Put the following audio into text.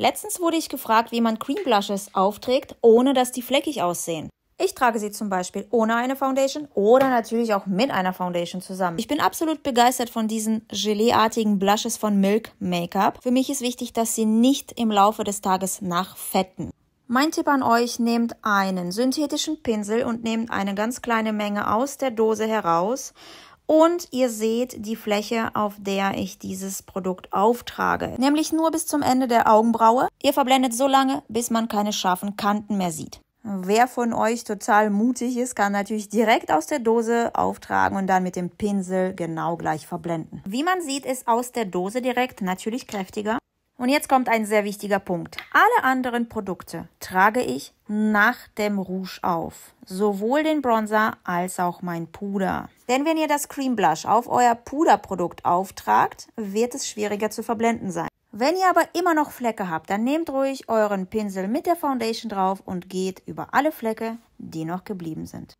Letztens wurde ich gefragt, wie man Cream Blushes aufträgt, ohne dass die fleckig aussehen. Ich trage sie zum Beispiel ohne eine Foundation oder natürlich auch mit einer Foundation zusammen. Ich bin absolut begeistert von diesen Geleeartigen Blushes von Milk Makeup. Für mich ist wichtig, dass sie nicht im Laufe des Tages nachfetten. Mein Tipp an euch, nehmt einen synthetischen Pinsel und nehmt eine ganz kleine Menge aus der Dose heraus und ihr seht die Fläche, auf der ich dieses Produkt auftrage, nämlich nur bis zum Ende der Augenbraue. Ihr verblendet so lange, bis man keine scharfen Kanten mehr sieht. Wer von euch total mutig ist, kann natürlich direkt aus der Dose auftragen und dann mit dem Pinsel genau gleich verblenden. Wie man sieht, ist aus der Dose direkt natürlich kräftiger und jetzt kommt ein sehr wichtiger Punkt. Alle anderen Produkte trage ich nach dem Rouge auf. Sowohl den Bronzer als auch mein Puder. Denn wenn ihr das Cream Blush auf euer Puderprodukt auftragt, wird es schwieriger zu verblenden sein. Wenn ihr aber immer noch Flecke habt, dann nehmt ruhig euren Pinsel mit der Foundation drauf und geht über alle Flecke, die noch geblieben sind.